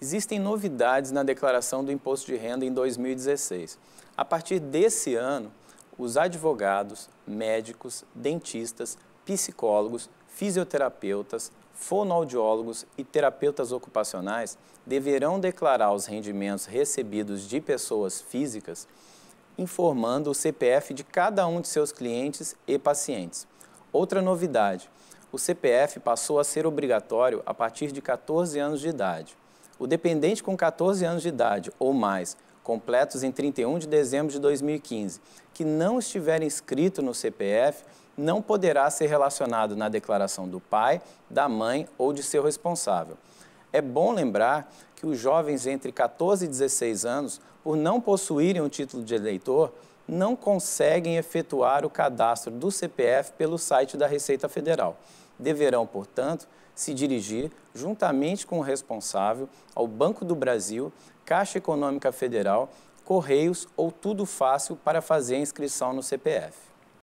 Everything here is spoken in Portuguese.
Existem novidades na declaração do imposto de renda em 2016. A partir desse ano, os advogados, médicos, dentistas, psicólogos, fisioterapeutas, fonoaudiólogos e terapeutas ocupacionais deverão declarar os rendimentos recebidos de pessoas físicas, informando o CPF de cada um de seus clientes e pacientes. Outra novidade: o CPF passou a ser obrigatório a partir de 14 anos de idade. O dependente com 14 anos de idade ou mais, completos em 31 de dezembro de 2015, que não estiver inscrito no CPF, não poderá ser relacionado na declaração do pai, da mãe ou de seu responsável. É bom lembrar que os jovens entre 14 e 16 anos, por não possuírem o título de eleitor, não conseguem efetuar o cadastro do CPF pelo site da Receita Federal. Deverão, portanto, se dirigir, juntamente com o responsável, ao Banco do Brasil, Caixa Econômica Federal, Correios ou Tudo Fácil para fazer a inscrição no CPF.